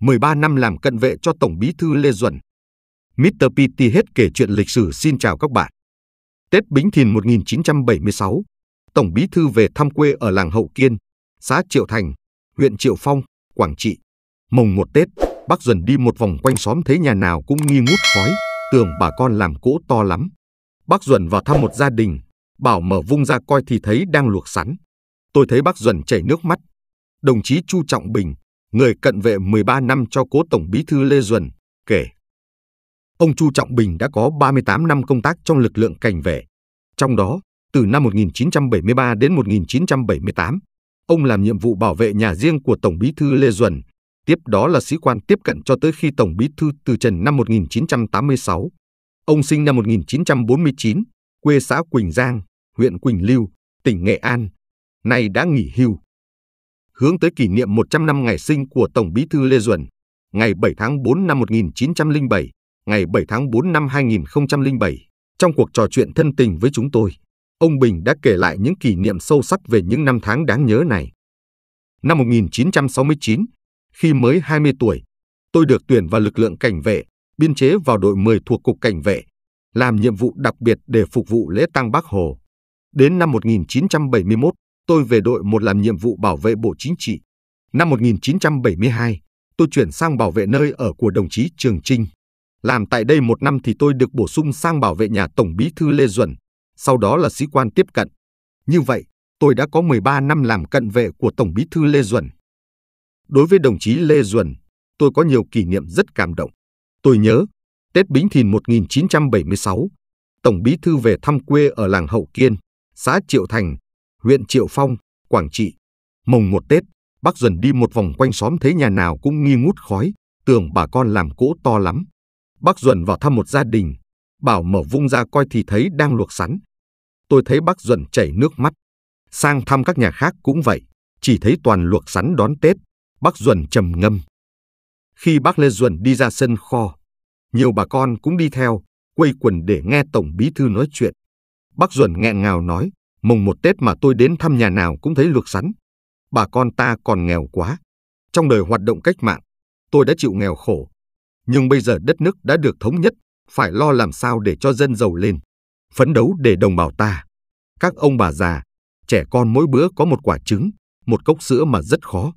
13 năm làm cận vệ cho Tổng bí thư Lê Duẩn. Mr. PT hết kể chuyện lịch sử xin chào các bạn. Tết Bính Thìn 1976, Tổng bí thư về thăm quê ở làng Hậu Kiên, xã Triệu Thành, huyện Triệu Phong, Quảng Trị. Mồng một Tết, bác Duẩn đi một vòng quanh xóm thấy nhà nào cũng nghi ngút khói, tưởng bà con làm cỗ to lắm. Bác Duẩn vào thăm một gia đình, bảo mở vung ra coi thì thấy đang luộc sắn. Tôi thấy bác Duẩn chảy nước mắt. Đồng chí Chu Trọng Bình, người cận vệ 13 năm cho cố Tổng Bí thư Lê Duẩn, kể. Ông Chu Trọng Bình đã có 38 năm công tác trong lực lượng cảnh vệ. Trong đó, từ năm 1973 đến 1978, ông làm nhiệm vụ bảo vệ nhà riêng của Tổng Bí thư Lê Duẩn, tiếp đó là sĩ quan tiếp cận cho tới khi Tổng Bí thư từ trần năm 1986. Ông sinh năm 1949, quê xã Quỳnh Giang, huyện Quỳnh Lưu, tỉnh Nghệ An, nay đã nghỉ hưu hướng tới kỷ niệm 100 năm ngày sinh của Tổng Bí thư Lê Duẩn, ngày 7 tháng 4 năm 1907, ngày 7 tháng 4 năm 2007. Trong cuộc trò chuyện thân tình với chúng tôi, ông Bình đã kể lại những kỷ niệm sâu sắc về những năm tháng đáng nhớ này. Năm 1969, khi mới 20 tuổi, tôi được tuyển vào lực lượng cảnh vệ, biên chế vào đội 10 thuộc Cục Cảnh vệ, làm nhiệm vụ đặc biệt để phục vụ lễ tang Bác Hồ. Đến năm 1971, tôi về đội một làm nhiệm vụ bảo vệ Bộ Chính trị. Năm 1972, tôi chuyển sang bảo vệ nơi ở của đồng chí Trường Trinh. Làm tại đây một năm thì tôi được bổ sung sang bảo vệ nhà Tổng bí thư Lê Duẩn, sau đó là sĩ quan tiếp cận. Như vậy, tôi đã có 13 năm làm cận vệ của Tổng bí thư Lê Duẩn. Đối với đồng chí Lê Duẩn, tôi có nhiều kỷ niệm rất cảm động. Tôi nhớ, Tết Bính Thìn 1976, Tổng bí thư về thăm quê ở làng Hậu Kiên, xã Triệu Thành, huyện Triệu Phong, Quảng Trị. mùng một Tết, bác dần đi một vòng quanh xóm thấy nhà nào cũng nghi ngút khói, tưởng bà con làm cỗ to lắm. Bác Duẩn vào thăm một gia đình, bảo mở vung ra coi thì thấy đang luộc sắn. Tôi thấy bác Duẩn chảy nước mắt. Sang thăm các nhà khác cũng vậy, chỉ thấy toàn luộc sắn đón Tết, bác Duẩn trầm ngâm. Khi bác Lê Duẩn đi ra sân kho, nhiều bà con cũng đi theo, quây quần để nghe Tổng Bí Thư nói chuyện. Bác Duẩn nghẹn ngào nói, Mùng một Tết mà tôi đến thăm nhà nào cũng thấy luộc sắn. Bà con ta còn nghèo quá. Trong đời hoạt động cách mạng, tôi đã chịu nghèo khổ. Nhưng bây giờ đất nước đã được thống nhất, phải lo làm sao để cho dân giàu lên. Phấn đấu để đồng bào ta. Các ông bà già, trẻ con mỗi bữa có một quả trứng, một cốc sữa mà rất khó.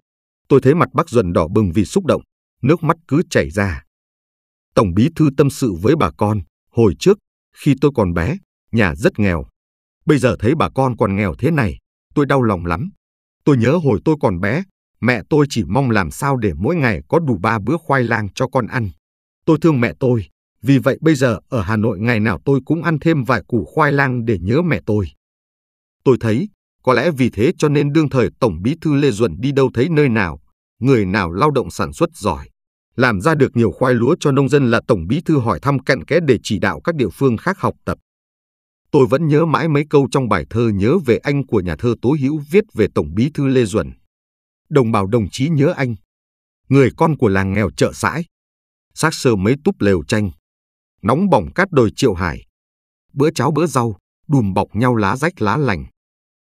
Tôi thấy mặt bác Duẩn đỏ bừng vì xúc động, nước mắt cứ chảy ra. Tổng bí thư tâm sự với bà con, hồi trước, khi tôi còn bé, nhà rất nghèo, Bây giờ thấy bà con còn nghèo thế này, tôi đau lòng lắm. Tôi nhớ hồi tôi còn bé, mẹ tôi chỉ mong làm sao để mỗi ngày có đủ ba bữa khoai lang cho con ăn. Tôi thương mẹ tôi, vì vậy bây giờ ở Hà Nội ngày nào tôi cũng ăn thêm vài củ khoai lang để nhớ mẹ tôi. Tôi thấy, có lẽ vì thế cho nên đương thời Tổng Bí Thư Lê Duẩn đi đâu thấy nơi nào, người nào lao động sản xuất giỏi. Làm ra được nhiều khoai lúa cho nông dân là Tổng Bí Thư hỏi thăm cặn kẽ để chỉ đạo các địa phương khác học tập. Tôi vẫn nhớ mãi mấy câu trong bài thơ nhớ về anh của nhà thơ Tố Hữu viết về Tổng bí thư Lê Duẩn. Đồng bào đồng chí nhớ anh, người con của làng nghèo chợ sãi, xác sơ mấy túp lều tranh, nóng bỏng cát đồi triệu hải, bữa cháo bữa rau, đùm bọc nhau lá rách lá lành.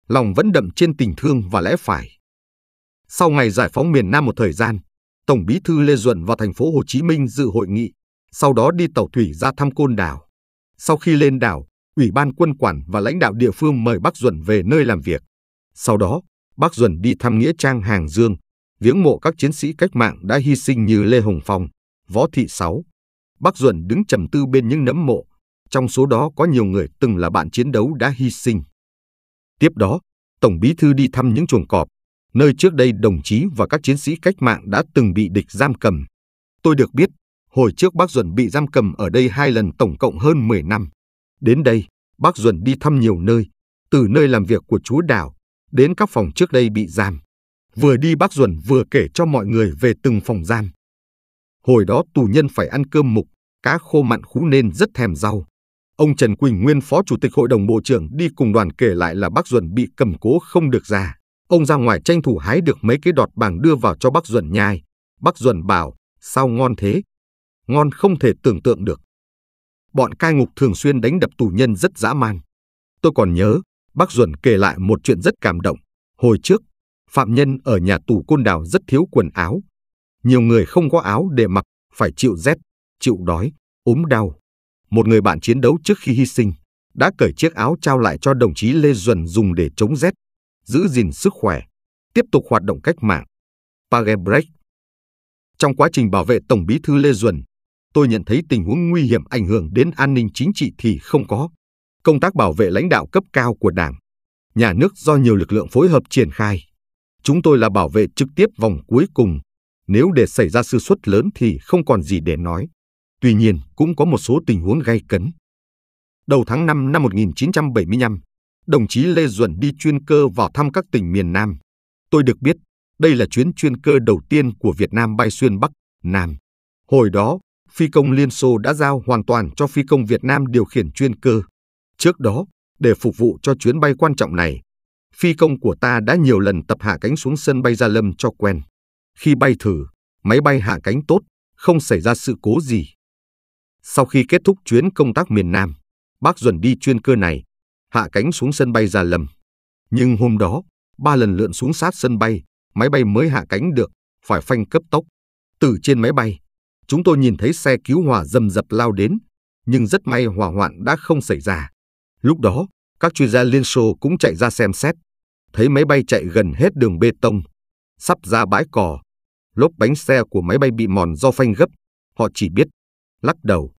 Lòng vẫn đậm trên tình thương và lẽ phải. Sau ngày giải phóng miền Nam một thời gian, Tổng bí thư Lê Duẩn vào thành phố Hồ Chí Minh dự hội nghị, sau đó đi tàu thủy ra thăm Côn Đảo. Sau khi lên đảo, Ủy ban quân quản và lãnh đạo địa phương mời Bác Duẩn về nơi làm việc. Sau đó, Bác Duẩn đi thăm Nghĩa Trang Hàng Dương, viếng mộ các chiến sĩ cách mạng đã hy sinh như Lê Hồng Phong, Võ Thị Sáu. Bác Duẩn đứng trầm tư bên những nấm mộ, trong số đó có nhiều người từng là bạn chiến đấu đã hy sinh. Tiếp đó, Tổng Bí Thư đi thăm những chuồng cọp, nơi trước đây đồng chí và các chiến sĩ cách mạng đã từng bị địch giam cầm. Tôi được biết, hồi trước bác Duẩn bị giam cầm ở đây hai lần tổng cộng hơn 10 năm. Đến đây, bác Duẩn đi thăm nhiều nơi, từ nơi làm việc của chú Đào đến các phòng trước đây bị giam. Vừa đi bác Duẩn vừa kể cho mọi người về từng phòng giam. Hồi đó tù nhân phải ăn cơm mục, cá khô mặn khú nên rất thèm rau. Ông Trần Quỳnh Nguyên Phó Chủ tịch Hội đồng Bộ trưởng đi cùng đoàn kể lại là bác Duẩn bị cầm cố không được ra. Ông ra ngoài tranh thủ hái được mấy cái đọt bàng đưa vào cho bác Duẩn nhai. Bác Duẩn bảo, sao ngon thế? Ngon không thể tưởng tượng được bọn cai ngục thường xuyên đánh đập tù nhân rất dã man. Tôi còn nhớ, bác Duẩn kể lại một chuyện rất cảm động. Hồi trước, phạm nhân ở nhà tù côn đảo rất thiếu quần áo. Nhiều người không có áo để mặc, phải chịu rét, chịu đói, ốm đau. Một người bạn chiến đấu trước khi hy sinh đã cởi chiếc áo trao lại cho đồng chí Lê Duẩn dùng để chống rét, giữ gìn sức khỏe, tiếp tục hoạt động cách mạng. Pagebrecht Trong quá trình bảo vệ Tổng bí thư Lê Duẩn, tôi nhận thấy tình huống nguy hiểm ảnh hưởng đến an ninh chính trị thì không có. Công tác bảo vệ lãnh đạo cấp cao của Đảng, nhà nước do nhiều lực lượng phối hợp triển khai. Chúng tôi là bảo vệ trực tiếp vòng cuối cùng. Nếu để xảy ra sự suất lớn thì không còn gì để nói. Tuy nhiên, cũng có một số tình huống gay cấn. Đầu tháng 5 năm 1975, đồng chí Lê Duẩn đi chuyên cơ vào thăm các tỉnh miền Nam. Tôi được biết, đây là chuyến chuyên cơ đầu tiên của Việt Nam bay xuyên Bắc, Nam. Hồi đó, phi công Liên Xô đã giao hoàn toàn cho phi công Việt Nam điều khiển chuyên cơ. Trước đó, để phục vụ cho chuyến bay quan trọng này, phi công của ta đã nhiều lần tập hạ cánh xuống sân bay Gia Lâm cho quen. Khi bay thử, máy bay hạ cánh tốt, không xảy ra sự cố gì. Sau khi kết thúc chuyến công tác miền Nam, bác Duẩn đi chuyên cơ này, hạ cánh xuống sân bay Gia Lâm. Nhưng hôm đó, ba lần lượn xuống sát sân bay, máy bay mới hạ cánh được, phải phanh cấp tốc. Từ trên máy bay, Chúng tôi nhìn thấy xe cứu hỏa dầm dập lao đến, nhưng rất may hỏa hoạn đã không xảy ra. Lúc đó, các chuyên gia Liên Xô cũng chạy ra xem xét, thấy máy bay chạy gần hết đường bê tông, sắp ra bãi cỏ. Lốp bánh xe của máy bay bị mòn do phanh gấp, họ chỉ biết lắc đầu.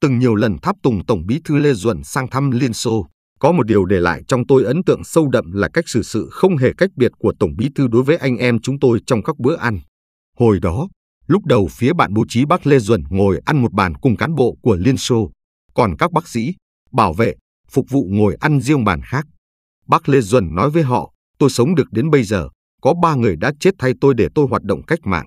Từng nhiều lần tháp tùng Tổng bí thư Lê Duẩn sang thăm Liên Xô, có một điều để lại trong tôi ấn tượng sâu đậm là cách xử sự không hề cách biệt của Tổng bí thư đối với anh em chúng tôi trong các bữa ăn. Hồi đó, Lúc đầu phía bạn bố trí bác Lê Duẩn ngồi ăn một bàn cùng cán bộ của Liên Xô, còn các bác sĩ, bảo vệ, phục vụ ngồi ăn riêng bàn khác. Bác Lê Duẩn nói với họ, tôi sống được đến bây giờ, có ba người đã chết thay tôi để tôi hoạt động cách mạng.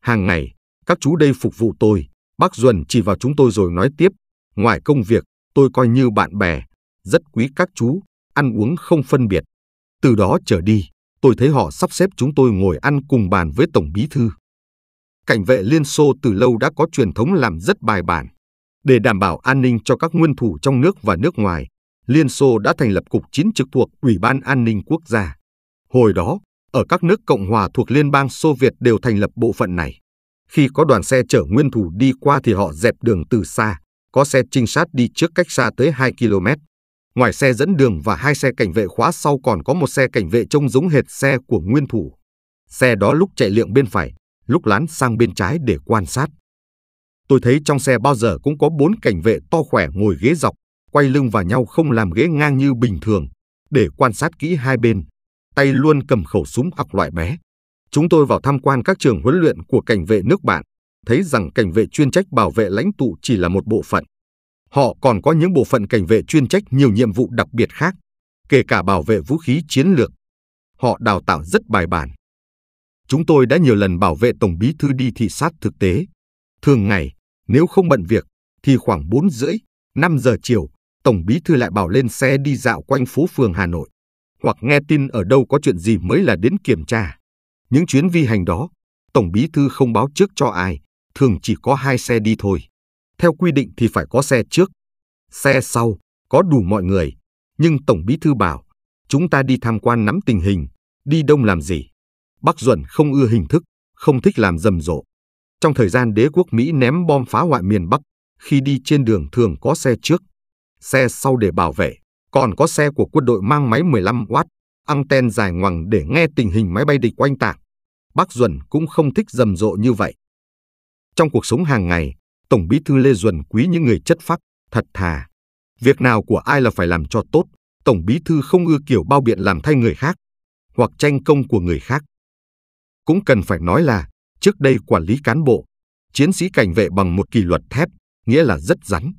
Hàng ngày, các chú đây phục vụ tôi, bác Duẩn chỉ vào chúng tôi rồi nói tiếp, ngoài công việc, tôi coi như bạn bè, rất quý các chú, ăn uống không phân biệt. Từ đó trở đi, tôi thấy họ sắp xếp chúng tôi ngồi ăn cùng bàn với Tổng Bí Thư cảnh vệ Liên Xô từ lâu đã có truyền thống làm rất bài bản. Để đảm bảo an ninh cho các nguyên thủ trong nước và nước ngoài, Liên Xô đã thành lập cục chiến trực thuộc Ủy ban An ninh Quốc gia. Hồi đó, ở các nước Cộng hòa thuộc Liên bang Xô Việt đều thành lập bộ phận này. Khi có đoàn xe chở nguyên thủ đi qua thì họ dẹp đường từ xa, có xe trinh sát đi trước cách xa tới 2 km. Ngoài xe dẫn đường và hai xe cảnh vệ khóa sau còn có một xe cảnh vệ trông giống hệt xe của nguyên thủ. Xe đó lúc chạy liệng bên phải, lúc lán sang bên trái để quan sát. Tôi thấy trong xe bao giờ cũng có bốn cảnh vệ to khỏe ngồi ghế dọc, quay lưng vào nhau không làm ghế ngang như bình thường, để quan sát kỹ hai bên, tay luôn cầm khẩu súng ọc loại bé. Chúng tôi vào tham quan các trường huấn luyện của cảnh vệ nước bạn, thấy rằng cảnh vệ chuyên trách bảo vệ lãnh tụ chỉ là một bộ phận. Họ còn có những bộ phận cảnh vệ chuyên trách nhiều nhiệm vụ đặc biệt khác, kể cả bảo vệ vũ khí chiến lược. Họ đào tạo rất bài bản, chúng tôi đã nhiều lần bảo vệ Tổng Bí Thư đi thị sát thực tế. Thường ngày, nếu không bận việc, thì khoảng 4 rưỡi, 5 giờ chiều, Tổng Bí Thư lại bảo lên xe đi dạo quanh phố phường Hà Nội, hoặc nghe tin ở đâu có chuyện gì mới là đến kiểm tra. Những chuyến vi hành đó, Tổng Bí Thư không báo trước cho ai, thường chỉ có hai xe đi thôi. Theo quy định thì phải có xe trước, xe sau, có đủ mọi người, nhưng Tổng Bí Thư bảo, chúng ta đi tham quan nắm tình hình, đi đông làm gì. Bắc Duẩn không ưa hình thức, không thích làm rầm rộ. Trong thời gian đế quốc Mỹ ném bom phá hoại miền Bắc, khi đi trên đường thường có xe trước, xe sau để bảo vệ, còn có xe của quân đội mang máy 15W, anten dài ngoằng để nghe tình hình máy bay địch quanh tạc. Bắc Duẩn cũng không thích rầm rộ như vậy. Trong cuộc sống hàng ngày, Tổng bí thư Lê Duẩn quý những người chất phác, thật thà. Việc nào của ai là phải làm cho tốt, Tổng bí thư không ưa kiểu bao biện làm thay người khác, hoặc tranh công của người khác. Cũng cần phải nói là, trước đây quản lý cán bộ, chiến sĩ cảnh vệ bằng một kỷ luật thép, nghĩa là rất rắn.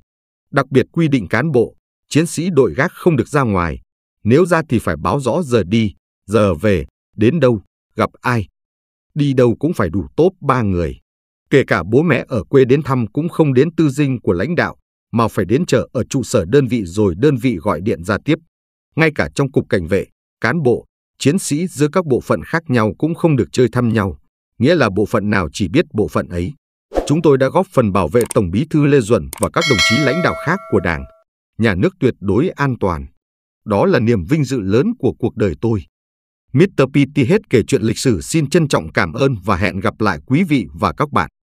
Đặc biệt quy định cán bộ, chiến sĩ đội gác không được ra ngoài, nếu ra thì phải báo rõ giờ đi, giờ về, đến đâu, gặp ai. Đi đâu cũng phải đủ tốt ba người. Kể cả bố mẹ ở quê đến thăm cũng không đến tư dinh của lãnh đạo, mà phải đến chợ ở trụ sở đơn vị rồi đơn vị gọi điện ra tiếp. Ngay cả trong cục cảnh vệ, cán bộ, chiến sĩ giữa các bộ phận khác nhau cũng không được chơi thăm nhau, nghĩa là bộ phận nào chỉ biết bộ phận ấy. Chúng tôi đã góp phần bảo vệ Tổng Bí thư Lê Duẩn và các đồng chí lãnh đạo khác của Đảng, nhà nước tuyệt đối an toàn. Đó là niềm vinh dự lớn của cuộc đời tôi. Mr. PT hết kể chuyện lịch sử xin trân trọng cảm ơn và hẹn gặp lại quý vị và các bạn.